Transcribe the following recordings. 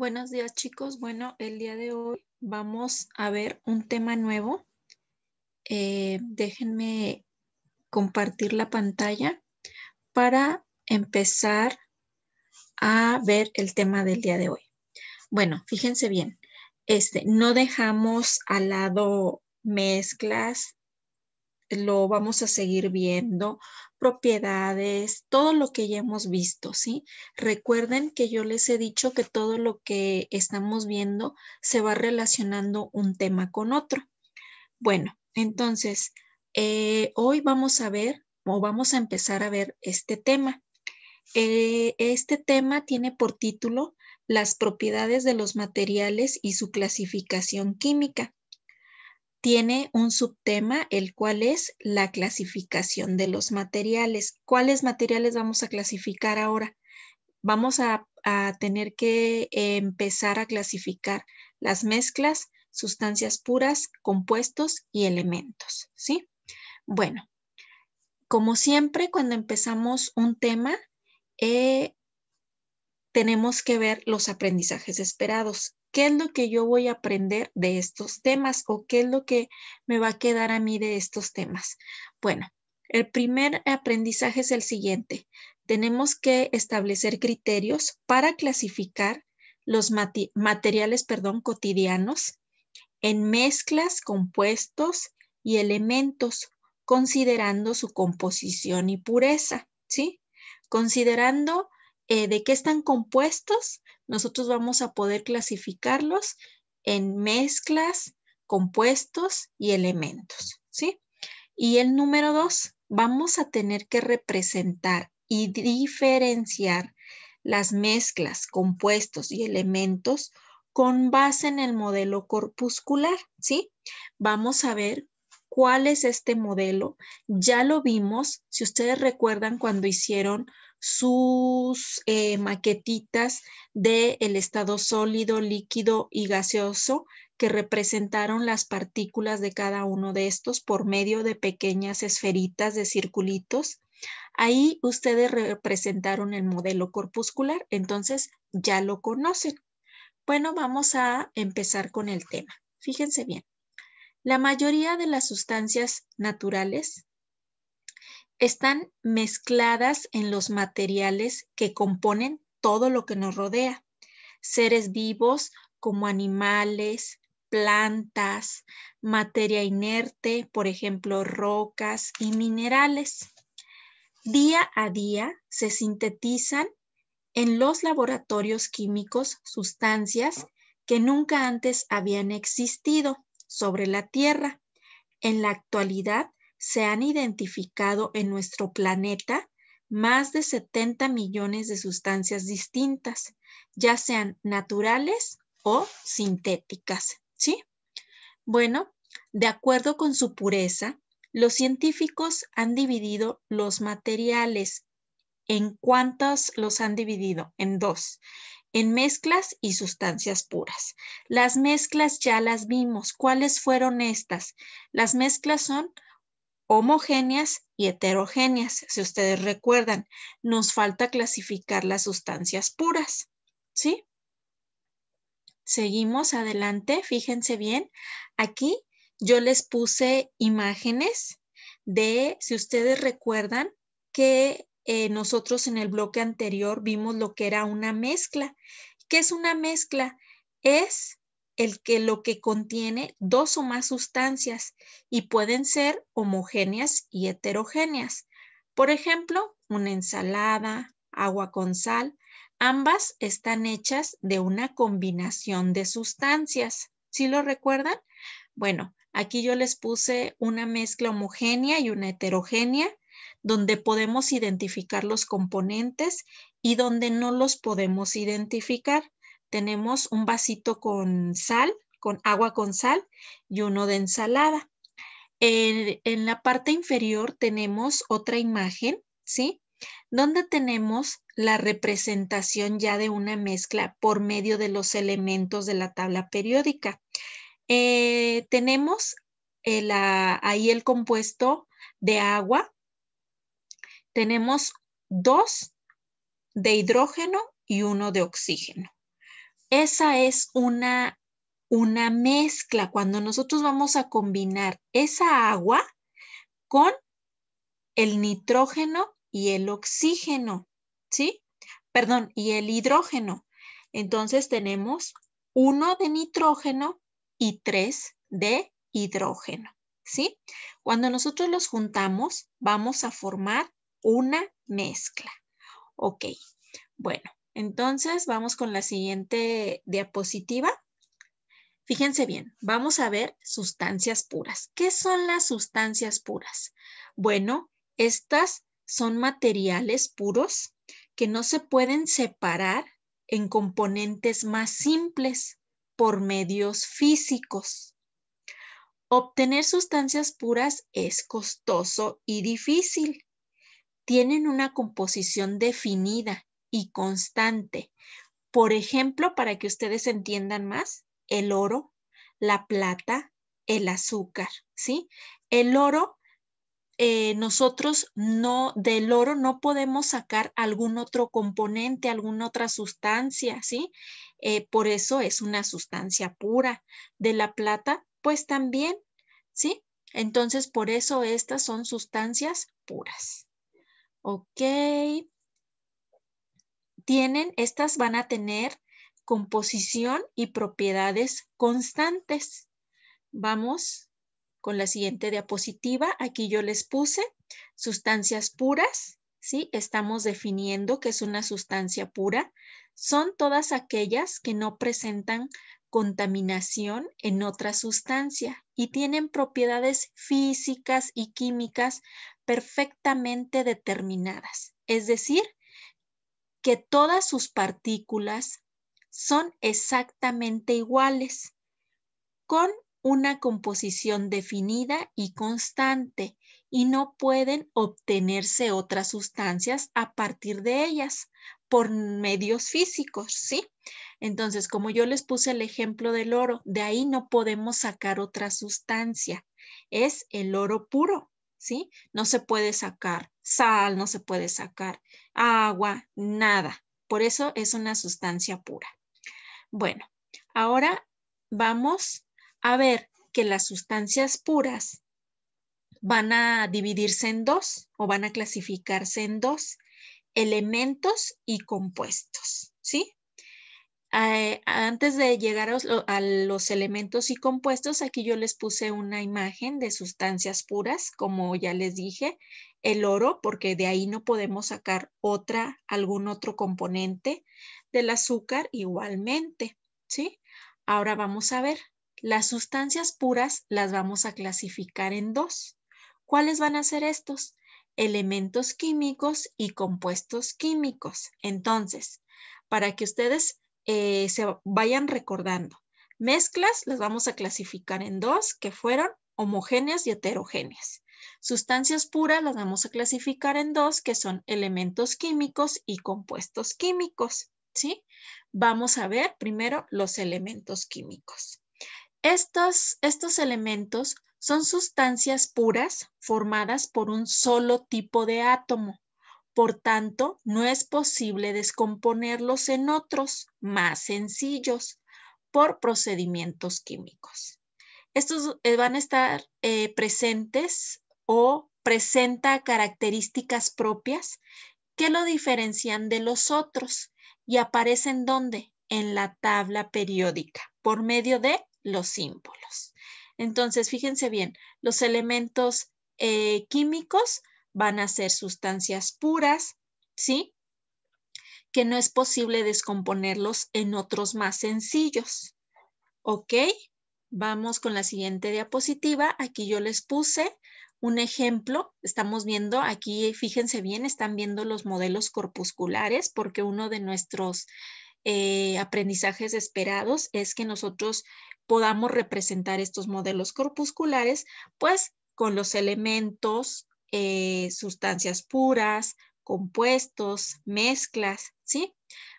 Buenos días chicos. Bueno, el día de hoy vamos a ver un tema nuevo. Eh, déjenme compartir la pantalla para empezar a ver el tema del día de hoy. Bueno, fíjense bien, este, no dejamos al lado mezclas, lo vamos a seguir viendo, propiedades, todo lo que ya hemos visto, ¿sí? Recuerden que yo les he dicho que todo lo que estamos viendo se va relacionando un tema con otro. Bueno, entonces, eh, hoy vamos a ver o vamos a empezar a ver este tema. Eh, este tema tiene por título Las propiedades de los materiales y su clasificación química tiene un subtema, el cual es la clasificación de los materiales. ¿Cuáles materiales vamos a clasificar ahora? Vamos a, tener que empezar a clasificar las mezclas, sustancias puras, compuestos y elementos, ¿sí? Bueno, como siempre, cuando empezamos un tema, eh, tenemos que ver los aprendizajes esperados qué es lo que yo voy a aprender de estos temas o qué es lo que me va a quedar a mí de estos temas. Bueno, el primer aprendizaje es el siguiente. Tenemos que establecer criterios para clasificar los materiales perdón, cotidianos en mezclas, compuestos y elementos, considerando su composición y pureza, ¿sí? Considerando eh, de qué están compuestos, nosotros vamos a poder clasificarlos en mezclas, compuestos y elementos, ¿sí? Y el número dos, vamos a tener que representar y diferenciar las mezclas, compuestos y elementos con base en el modelo corpuscular, ¿sí? Vamos a ver cuál es este modelo. Ya lo vimos, si ustedes recuerdan cuando hicieron sus eh, maquetitas del estado sólido, líquido y gaseoso que representaron las partículas de cada uno de estos por medio de pequeñas esferitas de circulitos. Ahí ustedes representaron el modelo corpuscular, entonces ya lo conocen. Bueno, vamos a empezar con el tema. Fíjense bien. La mayoría de las sustancias naturales están mezcladas en los materiales que componen todo lo que nos rodea. Seres vivos como animales, plantas, materia inerte, por ejemplo, rocas y minerales. Día a día se sintetizan en los laboratorios químicos sustancias que nunca antes habían existido sobre la Tierra. En la actualidad se han identificado en nuestro planeta más de 70 millones de sustancias distintas, ya sean naturales o sintéticas, ¿sí? Bueno, de acuerdo con su pureza, los científicos han dividido los materiales. ¿En cuántos los han dividido? En dos en mezclas y sustancias puras. Las mezclas ya las vimos. ¿Cuáles fueron estas? Las mezclas son homogéneas y heterogéneas, si ustedes recuerdan. Nos falta clasificar las sustancias puras, ¿sí? Seguimos adelante, fíjense bien. Aquí yo les puse imágenes de, si ustedes recuerdan, que eh, nosotros en el bloque anterior vimos lo que era una mezcla. ¿Qué es una mezcla? Es el que lo que contiene dos o más sustancias y pueden ser homogéneas y heterogéneas. Por ejemplo, una ensalada, agua con sal, ambas están hechas de una combinación de sustancias. ¿Sí lo recuerdan? Bueno, aquí yo les puse una mezcla homogénea y una heterogénea donde podemos identificar los componentes y donde no los podemos identificar tenemos un vasito con sal, con agua con sal y uno de ensalada. En, la parte inferior tenemos otra imagen, ¿sí? Donde tenemos la representación ya de una mezcla por medio de los elementos de la tabla periódica. Eh, tenemos ah, ahí el compuesto de agua. Tenemos dos de hidrógeno y uno de oxígeno esa es una, mezcla cuando nosotros vamos a combinar esa agua con el nitrógeno y el oxígeno, ¿sí? Perdón, y el hidrógeno. Entonces tenemos uno de nitrógeno y tres de hidrógeno, ¿sí? Cuando nosotros los juntamos, vamos a formar una mezcla. Ok, bueno, entonces, vamos con la siguiente diapositiva. Fíjense bien, vamos a ver sustancias puras. ¿Qué son las sustancias puras? Bueno, estas son materiales puros que no se pueden separar en componentes más simples por medios físicos. Obtener sustancias puras es costoso y difícil. Tienen una composición definida y constante. Por ejemplo, para que ustedes entiendan más, el oro, la plata, el azúcar, ¿sí? El oro, eh, nosotros no, del oro no podemos sacar algún otro componente, alguna otra sustancia, ¿sí? Eh, por eso es una sustancia pura. De la plata, pues también, ¿sí? Entonces, por eso estas son sustancias puras. Ok tienen, estas van a tener composición y propiedades constantes. Vamos con la siguiente diapositiva. Aquí yo les puse sustancias puras, ¿sí? Estamos definiendo que es una sustancia pura. Son todas aquellas que no presentan contaminación en otra sustancia y tienen propiedades físicas y químicas perfectamente determinadas. Es decir, que todas sus partículas son exactamente iguales, con una composición definida y constante, y no pueden obtenerse otras sustancias a partir de ellas por medios físicos, ¿sí? Entonces, como yo les puse el ejemplo del oro, de ahí no podemos sacar otra sustancia, es el oro puro. ¿sí? No se puede sacar sal, no se puede sacar agua, nada. Por eso es una sustancia pura. Bueno, ahora vamos a ver que las sustancias puras van a dividirse en dos o van a clasificarse en dos, elementos y compuestos, ¿sí? Eh, antes de llegar a los, elementos y compuestos, aquí yo les puse una imagen de sustancias puras, como ya les dije, el oro, porque de ahí no podemos sacar otra, algún otro componente del azúcar igualmente, ¿sí? Ahora vamos a ver, las sustancias puras las vamos a clasificar en dos. ¿Cuáles van a ser estos? Elementos químicos y compuestos químicos. Entonces, para que ustedes eh, se vayan recordando. Mezclas las vamos a clasificar en dos, que fueron homogéneas y heterogéneas. Sustancias puras las vamos a clasificar en dos, que son elementos químicos y compuestos químicos. ¿sí? Vamos a ver primero los elementos químicos. estos elementos son sustancias puras formadas por un solo tipo de átomo por tanto, no es posible descomponerlos en otros más sencillos por procedimientos químicos. Estos eh, van a estar eh, presentes o presenta características propias que lo diferencian de los otros y aparecen donde? En la tabla periódica, por medio de los símbolos. Entonces, fíjense bien, los elementos eh, químicos van a ser sustancias puras, ¿sí? Que no es posible descomponerlos en otros más sencillos. ¿Ok? Vamos con la siguiente diapositiva. Aquí yo les puse un ejemplo. Estamos viendo aquí, fíjense bien, están viendo los modelos corpusculares porque uno de nuestros eh, aprendizajes esperados es que nosotros podamos representar estos modelos corpusculares, pues con los elementos, eh, sustancias puras, compuestos, mezclas, ¿sí?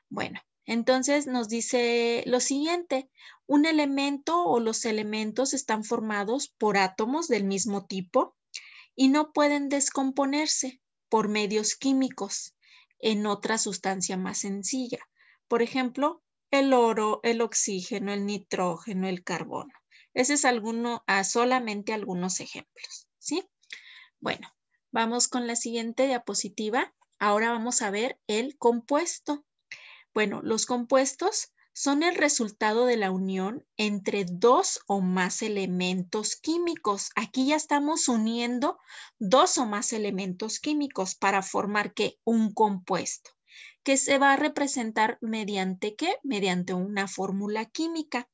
Bueno, entonces nos dice lo siguiente, un elemento o los elementos están formados por átomos del mismo tipo y no pueden descomponerse por medios químicos en otra sustancia más sencilla. Por ejemplo, el oro, el oxígeno, el nitrógeno, el carbono. Ese es alguno, ah, solamente algunos ejemplos, ¿sí? Bueno, Vamos con la siguiente diapositiva. Ahora vamos a ver el compuesto. Bueno, los compuestos son el resultado de la unión entre dos o más elementos químicos. Aquí ya estamos uniendo dos o más elementos químicos para formar un compuesto, que se va a representar mediante qué? Mediante una fórmula química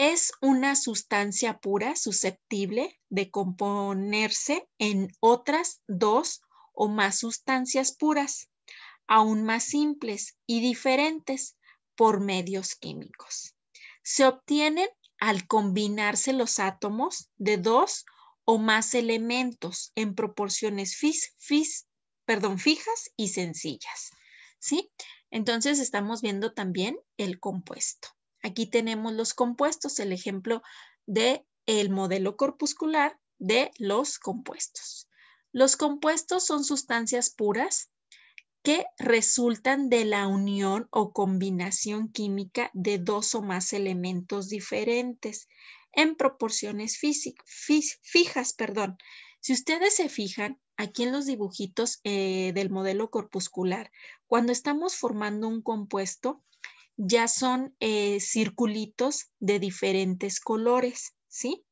es una sustancia pura susceptible de componerse en otras dos o más sustancias puras, aún más simples y diferentes por medios químicos. Se obtienen al combinarse los átomos de dos o más elementos en proporciones perdón, fijas y sencillas. ¿sí? Entonces estamos viendo también el compuesto. Aquí tenemos los compuestos, el ejemplo del el modelo corpuscular de los compuestos. Los compuestos son sustancias puras que resultan de la unión o combinación química de dos o más elementos diferentes en proporciones fijas. Perdón. Si ustedes se fijan aquí en los dibujitos eh, del modelo corpuscular, cuando estamos formando un compuesto, ya son eh, circulitos de diferentes colores, ¿sí?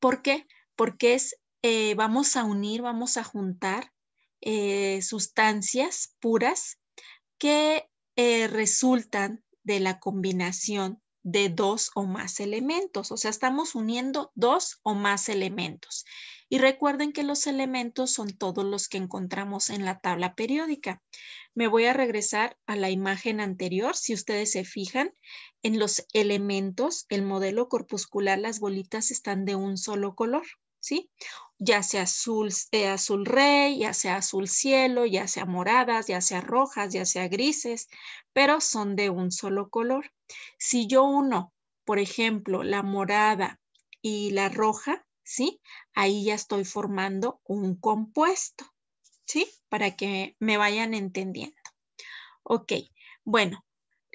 ¿Por qué? Porque es, eh, vamos a unir, vamos a juntar eh, sustancias puras que resultan de la combinación de dos o más elementos, o sea, estamos uniendo dos o más elementos. Y recuerden que los elementos son todos los que encontramos en la tabla periódica. Me voy a regresar a la imagen anterior. Si ustedes se fijan en los elementos, el modelo corpuscular, las bolitas están de un solo color. ¿sí? Ya sea azul, eh, azul rey, ya sea azul cielo, ya sea moradas, ya sea rojas, ya sea grises, pero son de un solo color. Si yo uno, por ejemplo, la morada y la roja, ¿sí? Ahí ya estoy formando un compuesto, ¿sí? Para que me vayan entendiendo. Ok, bueno,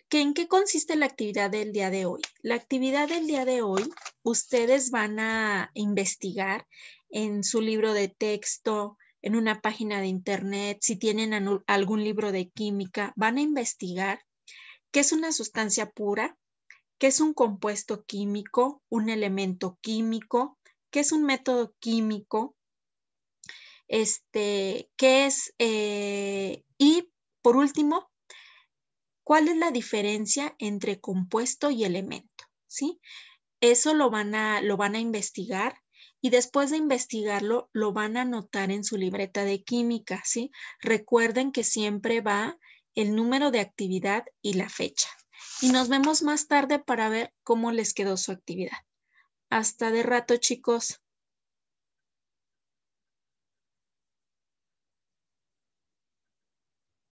¿Qué ¿En qué consiste la actividad del día de hoy? La actividad del día de hoy, ustedes van a investigar en su libro de texto, en una página de internet, si tienen algún libro de química, van a investigar qué es una sustancia pura, qué es un compuesto químico, un elemento químico, qué es un método químico, este, qué es, eh, y por último, cuál es la diferencia entre compuesto y elemento, ¿sí? Eso lo van a, lo van a investigar y después de investigarlo lo van a anotar en su libreta de química, ¿sí? Recuerden que siempre va el número de actividad y la fecha. Y nos vemos más tarde para ver cómo les quedó su actividad. Hasta de rato, chicos.